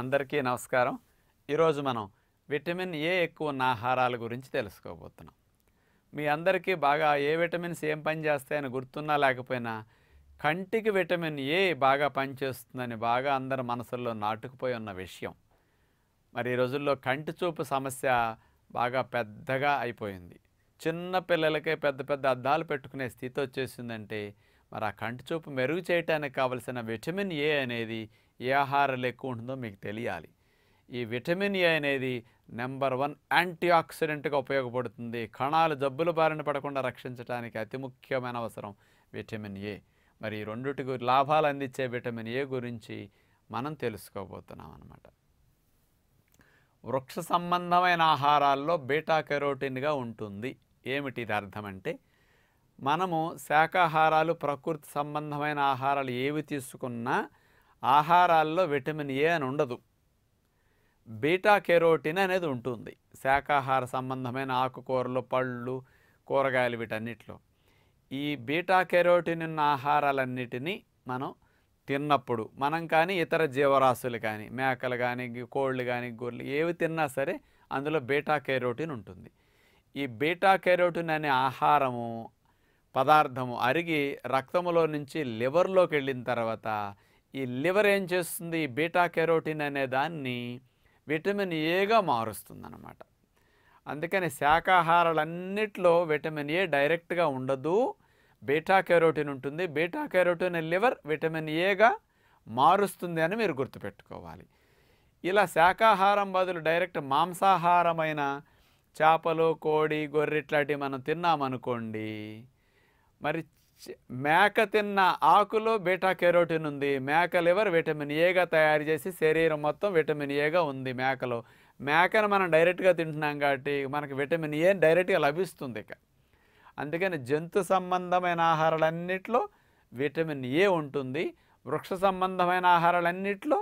అందరికీ నమస్కారం ఈరోజు మనం విటమిన్ ఏ ఎక్కువ ఉన్న ఆహారాల గురించి తెలుసుకోబోతున్నాం మీ అందరికీ బాగా ఏ విటమిన్స్ ఏం పనిచేస్తాయని గుర్తున్నా లేకపోయినా కంటికి విటమిన్ ఏ బాగా పనిచేస్తుందని బాగా అందరి మనసుల్లో నాటుకుపోయి ఉన్న విషయం మరి ఈ రోజుల్లో కంటి చూపు సమస్య బాగా పెద్దగా అయిపోయింది చిన్న పిల్లలకే పెద్ద పెద్ద అద్దాలు పెట్టుకునే స్థితి వచ్చేసిందంటే మరి ఆ కంటి చూపు మెరుగు చేయడానికి కావలసిన విటమిన్ ఏ అనేది ఏ ఆహారాలు ఎక్కువ ఉంటుందో మీకు తెలియాలి ఈ విటమిన్ ఏ అనేది నెంబర్ వన్ యాంటీ ఆక్సిడెంట్గా ఉపయోగపడుతుంది కణాలు జబ్బుల బారిన పడకుండా రక్షించడానికి అతి ముఖ్యమైన అవసరం విటమిన్ ఏ మరి ఈ రెండుటి లాభాలు అందించే విటమిన్ ఏ గురించి మనం తెలుసుకోబోతున్నాం అన్నమాట వృక్ష సంబంధమైన ఆహారాల్లో బీటా కెరోటిన్గా ఉంటుంది ఏమిటి ఇది అర్థమంటే మనము శాకాహారాలు ప్రకృతి సంబంధమైన ఆహారాలు ఏవి తీసుకున్నా ఆహారాల్లో విటమిన్ ఏ అని ఉండదు బీటా కెరోటిన్ అనేది ఉంటుంది శాకాహార సంబంధమైన ఆకుకూరలు పళ్ళు కూరగాయలు వీటన్నిటిలో ఈ బీటా కెరోటిన్ ఉన్న ఆహారాలన్నిటినీ మనం తిన్నప్పుడు మనం కానీ ఇతర జీవరాశులు కానీ మేకలు కానీ కోళ్ళు కానీ గొర్రెలు ఏవి తిన్నా సరే అందులో బీటా కెరోటిన్ ఉంటుంది ఈ బీటా కెరోటిన్ అనే ఆహారము పదార్థము అరిగి రక్తములో నుంచి లివర్లోకి వెళ్ళిన తర్వాత ఈ లివర్ ఏం చేస్తుంది ఈ బీటా కెరోటిన్ అనే దాన్ని విటమిన్ ఏగా మారుస్తుంది అనమాట అందుకని శాకాహారాలన్నిట్లో విటమిన్ ఏ డైరెక్ట్గా ఉండదు బీటా కెరోటిన్ ఉంటుంది బీటా కెరోటిన్ లివర్ విటమిన్ ఏగా మారుస్తుంది అని మీరు గుర్తుపెట్టుకోవాలి ఇలా శాకాహారం బదులు డైరెక్ట్ మాంసాహారమైన చేపలు కోడి గొర్రె ఇట్లాంటివి మనం తిన్నామనుకోండి మరి మేక తిన్న ఆకులో బీటా కెరోటిన్ ఉంది మేక లివర్ విటమిన్ ఏగా తయారు చేసి శరీరం మొత్తం విటమిన్ ఏగా ఉంది మేకలో మేకను మనం డైరెక్ట్గా తింటున్నాం కాబట్టి మనకి విటమిన్ ఏ డైరెక్ట్గా లభిస్తుంది ఇక అందుకని జంతు సంబంధమైన ఆహారాలన్నిట్లో విటమిన్ ఏ ఉంటుంది వృక్ష సంబంధమైన ఆహారాలన్నిట్లో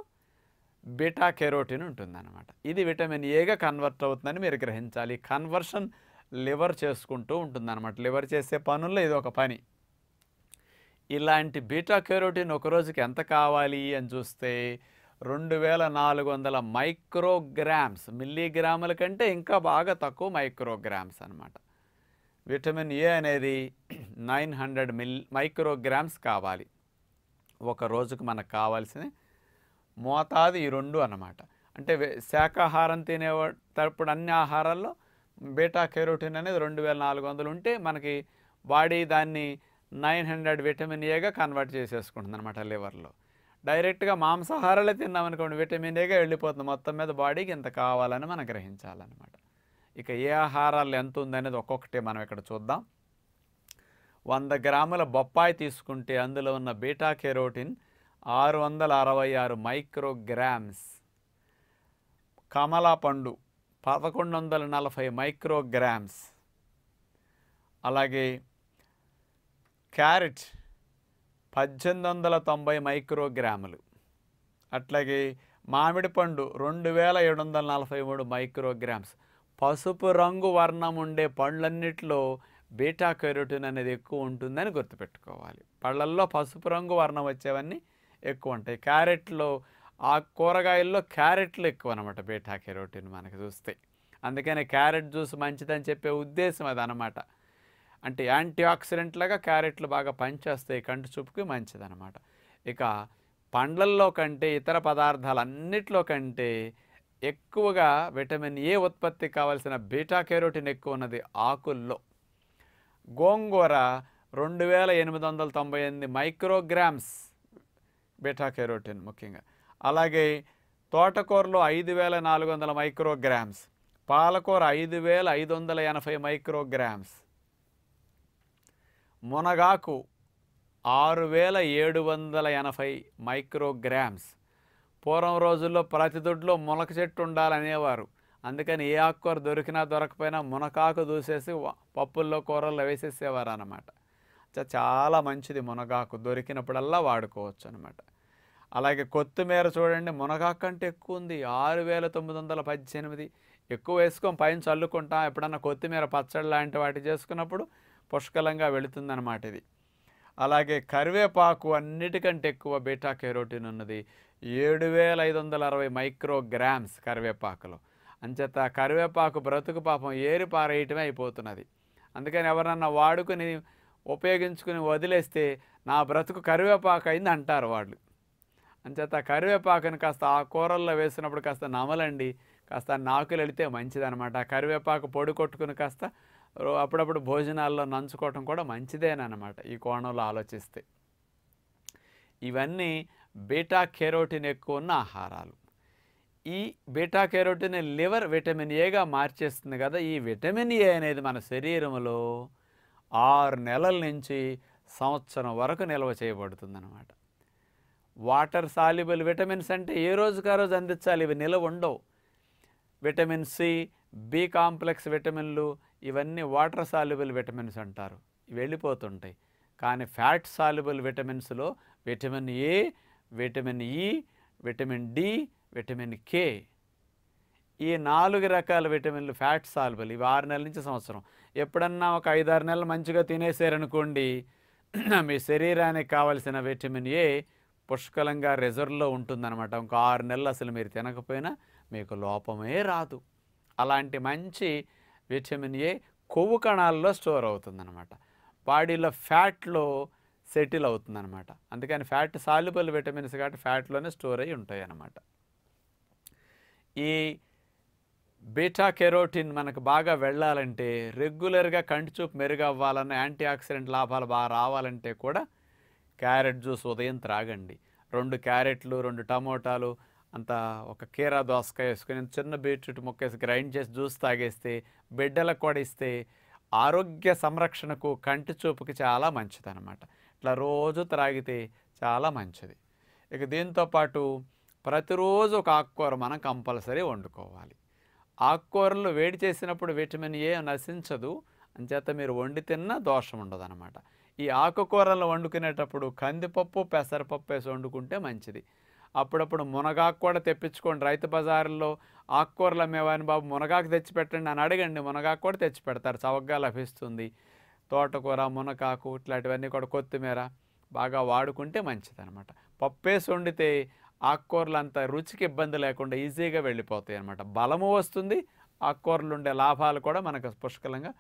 బీటా కెరోటిన్ ఉంటుంది అనమాట ఇది విటమిన్ ఏగా కన్వర్ట్ అవుతుందని మీరు గ్రహించాలి కన్వర్షన్ లివర్ చేసుకుంటూ అనమాట లివర్ చేసే పనుల్లో ఇది ఒక పని ఇలాంటి బీటా కెరోటిన్ ఒక రోజుకి ఎంత కావాలి అని చూస్తే రెండు వేల నాలుగు వందల మైక్రోగ్రామ్స్ మిల్లీగ్రాముల కంటే ఇంకా బాగా తక్కువ మైక్రోగ్రామ్స్ అనమాట విటమిన్ ఏ అనేది నైన్ హండ్రెడ్ మిల్ మైక్రోగ్రామ్స్ కావాలి ఒక రోజుకు మనకు కావాల్సిన మోతాదు ఈ రెండు అనమాట అంటే శాకాహారం తప్పుడు అన్ని ఆహారాల్లో బీటా కెరోటిన్ అనేది రెండు వేల నాలుగు వందలు ఉంటే మనకి బాడీ దాన్ని నైన్ హండ్రెడ్ విటమిన్ ఏగా కన్వర్ట్ చేసేసుకుంటుంది అనమాట లివర్లో డైరెక్ట్గా మాంసాహారాలే తిన్నామనుకోండి విటమిన్ ఏగా వెళ్ళిపోతుంది మొత్తం మీద బాడీకి ఇంత కావాలని మనం గ్రహించాలన్నమాట ఇక ఏ ఆహారాలు ఎంత ఉందనేది ఒక్కొక్కటి మనం ఇక్కడ చూద్దాం వంద గ్రాముల బొప్పాయి తీసుకుంటే అందులో ఉన్న బీటా కెరోటిన్ ఆరు వందల అరవై ఆరు మైక్రోగ్రామ్స్ కమలా పండు పదకొండు వందల నలభై మైక్రోగ్రామ్స్ అలాగే క్యారెట్ పద్దెనిమిది వందల తొంభై మైక్రోగ్రాములు అట్లాగే మామిడి పండు రెండు వేల ఏడు వందల నలభై మూడు మైక్రోగ్రామ్స్ పసుపు రంగు వర్ణం ఉండే పండ్లన్నిటిలో బీటా కెరోటిన్ అనేది ఎక్కువ ఉంటుందని గుర్తుపెట్టుకోవాలి పళ్ళల్లో పసుపు రంగు వర్ణం వచ్చేవన్నీ ఎక్కువ ఉంటాయి క్యారెట్లో ఆ కూరగాయల్లో క్యారెట్లు ఎక్కువ అనమాట బీటా కెరోటిన్ మనకు చూస్తే అందుకనే క్యారెట్ జ్యూస్ మంచిదని చెప్పే ఉద్దేశం అది అనమాట అంటే యాంటీ ఆక్సిడెంట్లాగా క్యారెట్లు బాగా పనిచేస్తాయి కంటి చూపుకి మంచిదనమాట ఇక పండ్లల్లో కంటే ఇతర పదార్థాలన్నిట్లో కంటే ఎక్కువగా విటమిన్ ఏ ఉత్పత్తి కావలసిన బీటా కెరోటిన్ ఎక్కువ ఉన్నది ఆకుల్లో గోంగూర రెండు వేల ఎనిమిది వందల తొంభై ఎనిమిది మైక్రోగ్రామ్స్ బీటా కెరోటిన్ ముఖ్యంగా అలాగే తోటకూరలో ఐదు వేల నాలుగు వందల మైక్రోగ్రామ్స్ పాలకూర ఐదు వేల ఐదు వందల ఎనభై మైక్రోగ్రామ్స్ మునగాకు ఆరు వేల ఏడు వందల ఎనభై మైక్రోగ్రామ్స్ పూర్వం రోజుల్లో ప్రతి దొడ్లో మునక చెట్టు ఉండాలనేవారు అందుకని ఏ ఆకుకూర దొరికినా దొరకపోయినా మునకాకు దూసేసి పప్పుల్లో కూరల్లో వేసేసేవారు అనమాట చాలా మంచిది మునగాకు దొరికినప్పుడల్లా వాడుకోవచ్చు అనమాట అలాగే కొత్తిమీర చూడండి మునగాకు కంటే ఎక్కువ ఉంది ఆరు వేల తొమ్మిది వందల పద్దెనిమిది ఎక్కువ వేసుకొని పైన చల్లుకుంటాం ఎప్పుడన్నా కొత్తిమీర పచ్చడి లాంటి వాటి చేసుకున్నప్పుడు పుష్కలంగా వెళుతుందన్నమాట ఇది అలాగే కరివేపాకు అన్నిటికంటే ఎక్కువ బీటా కెరోటిన్ ఉన్నది ఏడు వేల ఐదు వందల అరవై మైక్రోగ్రామ్స్ కరివేపాకులో అంచేత కరివేపాకు బ్రతుకు పాపం ఏరి పారేయటమే అయిపోతున్నది అందుకని ఎవరన్నా వాడుకుని ఉపయోగించుకుని వదిలేస్తే నా బ్రతుకు కరివేపాకు అయింది అంటారు వాళ్ళు అంచేత కరివేపాకుని కాస్త ఆ కూరల్లో వేసినప్పుడు కాస్త నమలండి కాస్త నాకులు వెళితే మంచిదనమాట కరివేపాకు పొడి కొట్టుకుని కాస్త అప్పుడప్పుడు భోజనాల్లో నంచుకోవటం కూడా మంచిదేనమాట ఈ కోణంలో ఆలోచిస్తే ఇవన్నీ బీటా కెరోటిన్ ఎక్కువ ఉన్న ఆహారాలు ఈ బీటా కెరోటిన్ లివర్ విటమిన్ ఏగా మార్చేస్తుంది కదా ఈ విటమిన్ ఏ అనేది మన శరీరంలో ఆరు నెలల నుంచి సంవత్సరం వరకు నిల్వ చేయబడుతుంది అనమాట వాటర్ సాల్యుబుల్ విటమిన్స్ అంటే ఏ రోజుకారోజు రోజు అందించాలి ఇవి నిల్వ ఉండవు విటమిన్ సి బి కాంప్లెక్స్ విటమిన్లు ఇవన్నీ వాటర్ సాల్యుబుల్ విటమిన్స్ అంటారు వెళ్ళిపోతుంటాయి కానీ ఫ్యాట్ సాల్యుబుల్ విటమిన్స్లో vitamin A vitamin E vitamin D vitamin K ఈ నాలుగు రకాల విటమిన్లు ఫ్యాట్ సాల్బుల్ ఇవి ఆరు నెలల నుంచి సంవత్సరం ఎప్పుడన్నా ఒక ఐదారు నెలలు మంచిగా తినేసారనుకోండి మీ శరీరానికి కావలసిన విటమిన్ ఏ పుష్కలంగా రిజర్వ్లో ఉంటుందన్నమాట ఇంకో ఆరు నెలలు అసలు మీరు తినకపోయినా మీకు లోపమే రాదు అలాంటి మంచి విటమిన్ ఏ కొవ్వు కణాల్లో స్టోర్ అవుతుందన్నమాట బాడీలో ఫ్యాట్లో సెటిల్ అవుతుందన్నమాట అందుకని ఫ్యాట్ సాల్యుబుల్ విటమిన్స్ కాబట్టి ఫ్యాట్లోనే స్టోర్ అయ్యి ఉంటాయి అన్నమాట ఈ బీటా కెరోటిన్ మనకు బాగా వెళ్ళాలంటే రెగ్యులర్గా కంటి చూపు మెరుగవ్వాలన్న యాంటీ ఆక్సిడెంట్ లాభాలు బాగా రావాలంటే కూడా క్యారెట్ జ్యూస్ ఉదయం త్రాగండి రెండు క్యారెట్లు రెండు టమోటాలు అంత ఒక కీరా దోసకాయ వేసుకొని చిన్న బీట్రూట్ మొక్క వేసి గ్రైండ్ చేసి జ్యూస్ తాగేస్తే బిడ్డలకు కూడా ఇస్తే ఆరోగ్య సంరక్షణకు కంటి చూపుకి చాలా మంచిది అనమాట ఇట్లా రోజు త్రాగితే చాలా మంచిది ఇక దీంతోపాటు ప్రతిరోజు ఒక ఆకుకూర మనం కంపల్సరీ వండుకోవాలి ఆకుకూరలు వేడి చేసినప్పుడు విటమిన్ ఏ నశించదు అంచేత మీరు వండి తిన్నా దోషం ఉండదు అనమాట ఈ ఆకుకూరలు వండుకునేటప్పుడు కందిపప్పు పెసరపప్పు వేసి వండుకుంటే మంచిది అప్పుడప్పుడు మునగాకు కూడా తెప్పించుకోండి రైతు బజార్లో ఆకుకూరలు అమ్మేవాని బాబు మునగాకు తెచ్చిపెట్టండి అని అడగండి మునగాకు కూడా తెచ్చిపెడతారు చవకగా లభిస్తుంది తోటకూర మునగాకు ఇట్లాంటివన్నీ కూడా కొత్తిమీర బాగా వాడుకుంటే మంచిదనమాట పప్పేసి వండితే ఆకుకూరలు అంత రుచికి ఇబ్బంది లేకుండా ఈజీగా వెళ్ళిపోతాయి అనమాట బలము వస్తుంది ఆకుకూరలు ఉండే లాభాలు కూడా మనకు పుష్కలంగా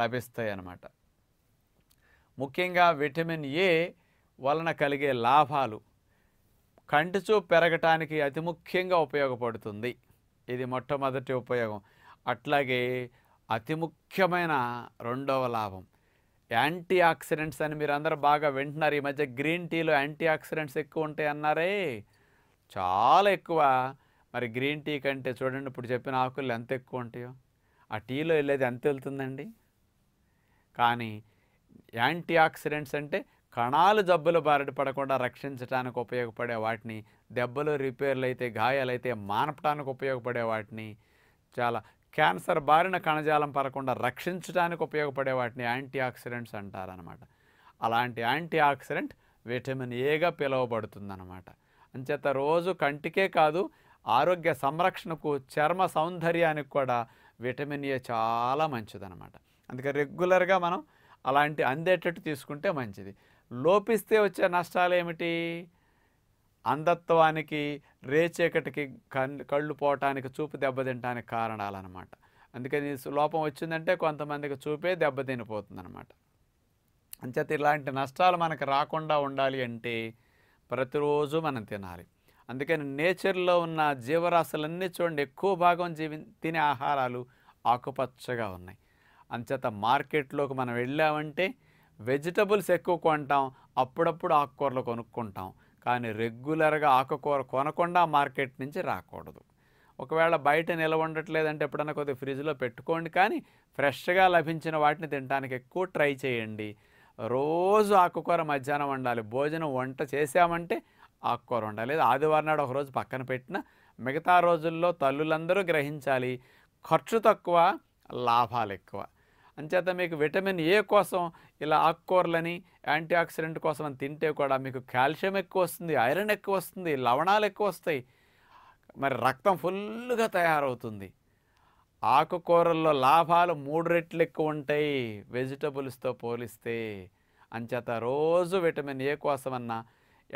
లభిస్తాయి అన్నమాట ముఖ్యంగా విటమిన్ ఏ వలన కలిగే లాభాలు కంటిచూపు పెరగటానికి అతి ముఖ్యంగా ఉపయోగపడుతుంది ఇది మొట్టమొదటి ఉపయోగం అట్లాగే అతి ముఖ్యమైన రెండవ లాభం యాంటీ ఆక్సిడెంట్స్ అని మీరు అందరూ బాగా వింటున్నారు ఈ మధ్య గ్రీన్ టీలో యాంటీ ఆక్సిడెంట్స్ ఎక్కువ ఉంటాయి అన్నారే చాలా ఎక్కువ మరి గ్రీన్ టీ కంటే చూడండి ఇప్పుడు చెప్పిన ఆకులు ఎంత ఎక్కువ ఉంటాయో ఆ టీలో వెళ్ళేది ఎంత వెళ్తుందండి కానీ యాంటీ ఆక్సిడెంట్స్ అంటే కణాలు జబ్బులు బారిన పడకుండా రక్షించడానికి ఉపయోగపడే వాటిని దెబ్బలు రిపేర్లు అయితే గాయాలైతే మానపటానికి ఉపయోగపడే వాటిని చాలా క్యాన్సర్ బారిన కణజాలం పడకుండా రక్షించడానికి ఉపయోగపడే వాటిని యాంటీ ఆక్సిడెంట్స్ అంటారనమాట అలాంటి యాంటీ ఆక్సిడెంట్ విటమిన్ ఏగా పిలువబడుతుందన్నమాట అంచేత రోజు కంటికే కాదు ఆరోగ్య సంరక్షణకు చర్మ సౌందర్యానికి కూడా విటమిన్ ఏ చాలా మంచిదనమాట అందుకే రెగ్యులర్గా మనం అలాంటి అందేటట్టు తీసుకుంటే మంచిది లోపిస్తే వచ్చే నష్టాలు ఏమిటి అంధత్వానికి రేచీకటికి కళ్ళు పోవటానికి చూపు దెబ్బతింటానికి కారణాలు అనమాట అందుకని లోపం వచ్చిందంటే కొంతమందికి చూపే అనమాట అంచేత ఇలాంటి నష్టాలు మనకు రాకుండా ఉండాలి అంటే ప్రతిరోజు మనం తినాలి అందుకని నేచర్లో ఉన్న జీవరాశులన్నీ చూడండి ఎక్కువ భాగం జీవి తినే ఆహారాలు ఆకుపచ్చగా ఉన్నాయి అంచేత మార్కెట్లోకి మనం వెళ్ళామంటే వెజిటబుల్స్ ఎక్కువ కొంటాం అప్పుడప్పుడు ఆకుకూరలు కొనుక్కుంటాం కానీ రెగ్యులర్గా ఆకుకూర కొనకుండా మార్కెట్ నుంచి రాకూడదు ఒకవేళ బయట నిల్వ ఉండట్లేదంటే ఎప్పుడన్నా కొద్దిగా ఫ్రిడ్జ్లో పెట్టుకోండి కానీ ఫ్రెష్గా లభించిన వాటిని తినడానికి ఎక్కువ ట్రై చేయండి రోజు ఆకుకూర మధ్యాహ్నం వండాలి భోజనం వంట చేసామంటే ఆకుకూర వండాలి లేదా ఆదివారం నాడు ఒకరోజు పక్కన పెట్టిన మిగతా రోజుల్లో తల్లులందరూ గ్రహించాలి ఖర్చు తక్కువ లాభాలు ఎక్కువ అంచేత మీకు విటమిన్ ఏ కోసం ఇలా ఆకుకూరలని యాంటీ ఆక్సిడెంట్ కోసం తింటే కూడా మీకు కాల్షియం ఎక్కువ వస్తుంది ఐరన్ ఎక్కువ వస్తుంది లవణాలు ఎక్కువ వస్తాయి మరి రక్తం ఫుల్గా తయారవుతుంది ఆకుకూరల్లో లాభాలు మూడు రెట్లు ఎక్కువ ఉంటాయి వెజిటబుల్స్తో పోలిస్తే అంచేత రోజు విటమిన్ ఏ కోసమన్నా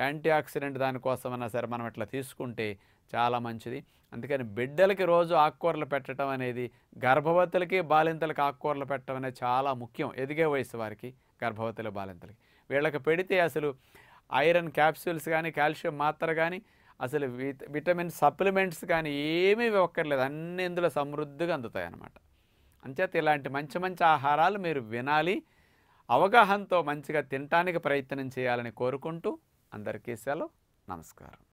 యాంటీ ఆక్సిడెంట్ దానికోసమన్నా సరే మనం ఇట్లా తీసుకుంటే చాలా మంచిది అందుకని బిడ్డలకి రోజు ఆకుకూరలు పెట్టడం అనేది గర్భవతులకి బాలింతలకి ఆకుకూరలు పెట్టడం అనేది చాలా ముఖ్యం ఎదిగే వయసు వారికి గర్భవతులు బాలింతలకి వీళ్ళకి పెడితే అసలు ఐరన్ క్యాప్సూల్స్ కానీ కాల్షియం మాత్ర కానీ అసలు విటమిన్ సప్లిమెంట్స్ కానీ ఏమీ ఒక్కర్లేదు అన్ని ఇందులో సమృద్ధిగా అందుతాయి అన్నమాట అంచేత ఇలాంటి మంచి మంచి ఆహారాలు మీరు వినాలి అవగాహనతో మంచిగా తినటానికి ప్రయత్నం చేయాలని కోరుకుంటూ అందరికీ సెలవు నమస్కారం